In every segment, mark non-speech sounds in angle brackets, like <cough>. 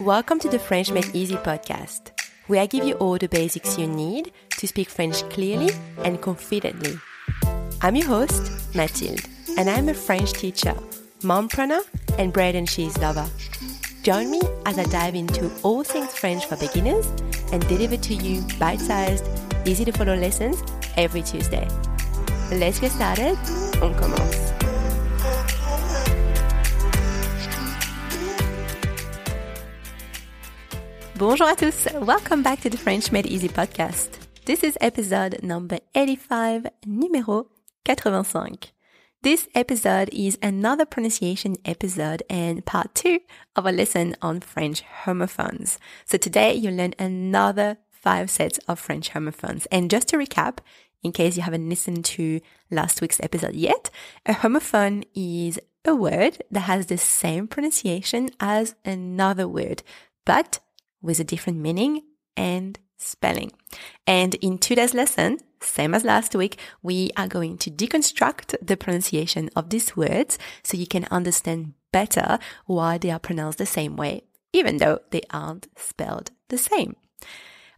Welcome to the French Made Easy podcast, where I give you all the basics you need to speak French clearly and confidently. I'm your host, Mathilde, and I'm a French teacher, mompreneur, and bread and cheese lover. Join me as I dive into all things French for beginners and deliver to you bite sized, easy to follow lessons every Tuesday. Let's get started. On commence. Bonjour à tous. Welcome back to the French Made Easy podcast. This is episode number 85, numéro 85. This episode is another pronunciation episode and part two of a lesson on French homophones. So today you learn another five sets of French homophones. And just to recap, in case you haven't listened to last week's episode yet, a homophone is a word that has the same pronunciation as another word, but with a different meaning and spelling. And in today's lesson, same as last week, we are going to deconstruct the pronunciation of these words so you can understand better why they are pronounced the same way, even though they aren't spelled the same.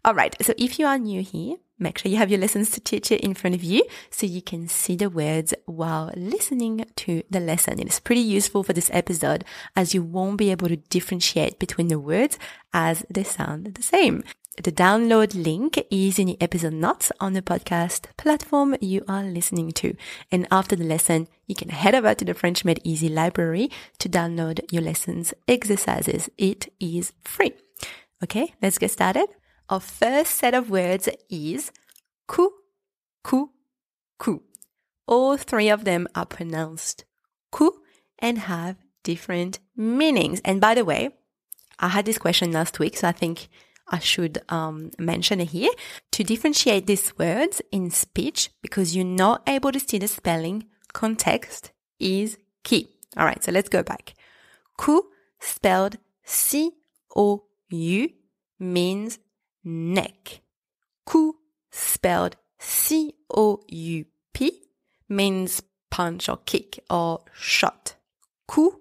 All right, so if you are new here, Make sure you have your lessons to teach it in front of you so you can see the words while listening to the lesson. It is pretty useful for this episode as you won't be able to differentiate between the words as they sound the same. The download link is in the episode notes on the podcast platform you are listening to. And after the lesson, you can head over to the French Made Easy library to download your lessons exercises. It is free. Okay, let's get started. Our first set of words is ku, ku, ku. All three of them are pronounced ku and have different meanings. And by the way, I had this question last week, so I think I should um, mention it here. To differentiate these words in speech, because you're not able to see the spelling, context is key. All right, so let's go back. Ku spelled C O U means neck. Coup spelled C-O-U-P means punch or kick or shot. Coup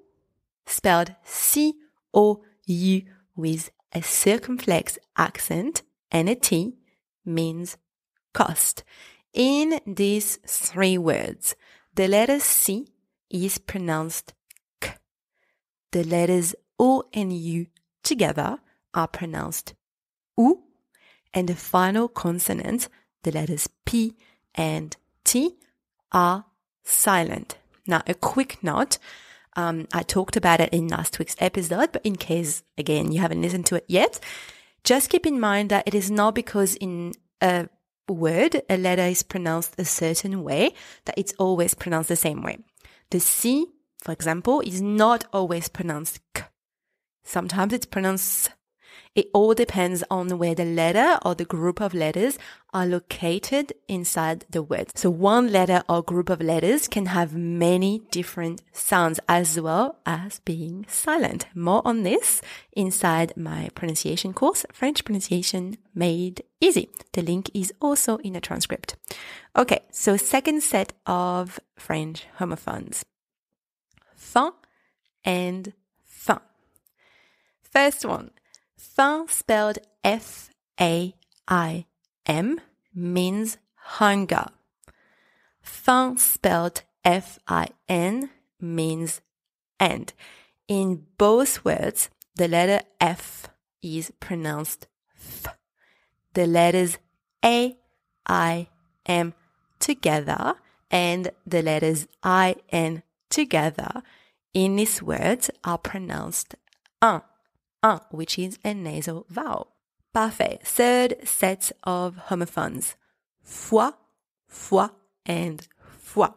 spelled C-O-U with a circumflex accent and a T means cost. In these three words, the letter C is pronounced K. The letters O and U together are pronounced OU and the final consonants, the letters P and T, are silent. Now, a quick note. Um, I talked about it in last week's episode, but in case, again, you haven't listened to it yet, just keep in mind that it is not because in a word a letter is pronounced a certain way that it's always pronounced the same way. The C, for example, is not always pronounced k. Sometimes it's pronounced it all depends on where the letter or the group of letters are located inside the word. So one letter or group of letters can have many different sounds as well as being silent. More on this inside my pronunciation course, French pronunciation made easy. The link is also in the transcript. Okay. So second set of French homophones. Fin and fin. First one. Faim spelled F-A-I-M means hunger. Faim spelled F-I-N means end. In both words, the letter F is pronounced F. The letters A, I, M together and the letters I, N together in this word are pronounced un un, ah, which is a nasal vowel. Parfait. Third set of homophones. Foi, foi, and foi.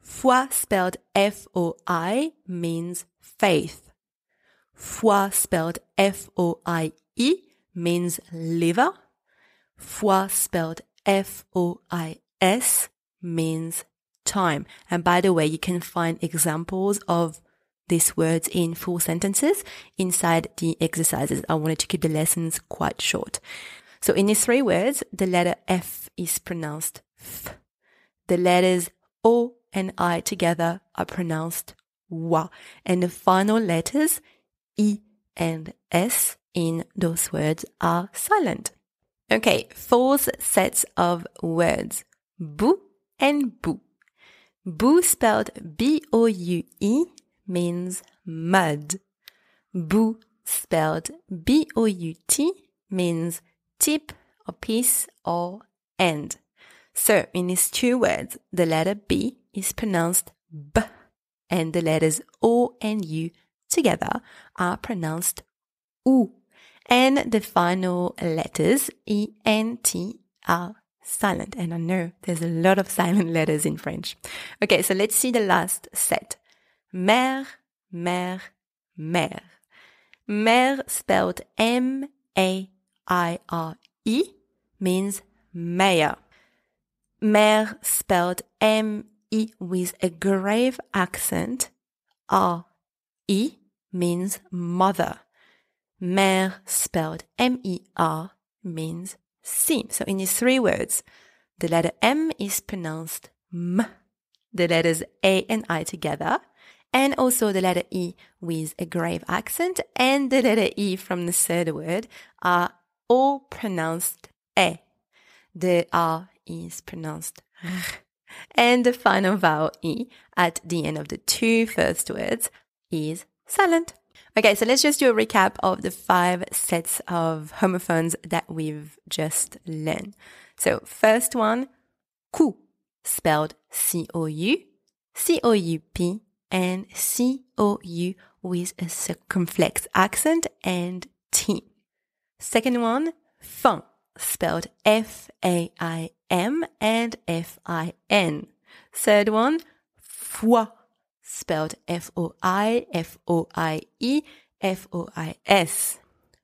Foi spelled F-O-I means faith. Foi spelled F-O-I-E means liver. Foi spelled F-O-I-S means time. And by the way, you can find examples of these words in full sentences inside the exercises. I wanted to keep the lessons quite short. So in these three words, the letter F is pronounced F. The letters O and I together are pronounced WA. And the final letters E and S in those words are silent. Okay, fourth sets of words. Boo and boo. Boo spelled B-O-U-E means mud. Bout spelled B-O-U-T means tip or piece or end. So in these two words, the letter B is pronounced B and the letters O and U together are pronounced u. And the final letters E and T are silent. And I know there's a lot of <laughs> silent letters in French. Okay, so let's see the last set. Mère, mère, mère. Mère spelled M A I R E means mayor. Mère spelled M E with a grave accent. R E means mother. Mère spelled M E R means seam. So in these three words, the letter M is pronounced M. The letters A and I together and also the letter E with a grave accent and the letter E from the third word are all pronounced E. The R is pronounced R. And the final vowel E at the end of the two first words is silent. Okay, so let's just do a recap of the five sets of homophones that we've just learned. So first one, cou, spelled C-O-U, C-O-U-P, and C O U with a circumflex accent and T. Second one, fin, spelled F A I M and F I N. Third one, foi, spelled F O I F O I E F O I S.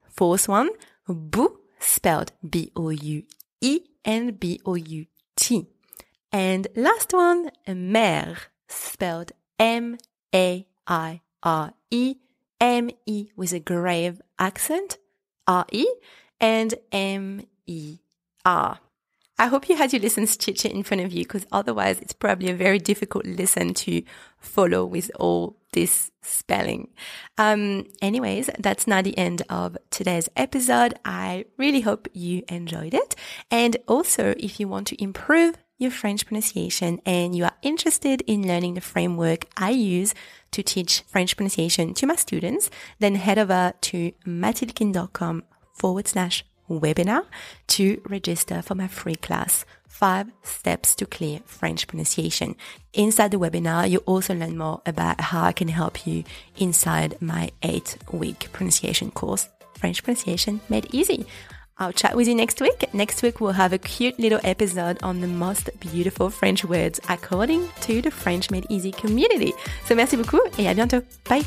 Fourth one, bou, spelled B O U E and B O U T. And last one, mer, spelled M A I R E, M E with a grave accent, R E, and M E R. I hope you had your lessons teacher in front of you because otherwise it's probably a very difficult lesson to follow with all this spelling. Um, anyways, that's now the end of today's episode. I really hope you enjoyed it. And also, if you want to improve your French pronunciation and you are interested in learning the framework I use to teach French pronunciation to my students, then head over to matildkincom forward slash webinar to register for my free class, five steps to clear French pronunciation. Inside the webinar, you also learn more about how I can help you inside my eight week pronunciation course, French pronunciation made easy. I'll chat with you next week. Next week, we'll have a cute little episode on the most beautiful French words according to the French Made Easy community. So, merci beaucoup et à bientôt. Bye.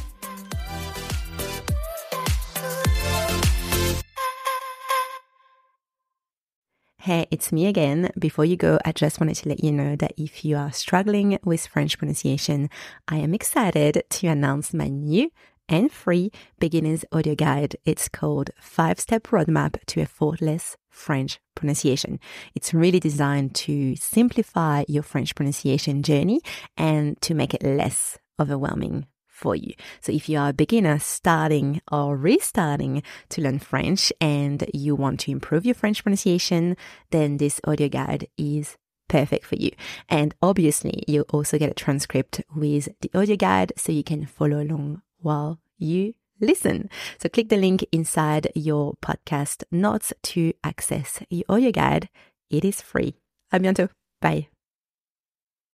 Hey, it's me again. Before you go, I just wanted to let you know that if you are struggling with French pronunciation, I am excited to announce my new and free beginner's audio guide. It's called Five Step Roadmap to a Faultless French Pronunciation. It's really designed to simplify your French pronunciation journey and to make it less overwhelming for you. So if you are a beginner starting or restarting to learn French and you want to improve your French pronunciation, then this audio guide is perfect for you. And obviously, you also get a transcript with the audio guide so you can follow along while you listen. So click the link inside your podcast notes to access the audio guide. It is free. À bientôt. Bye.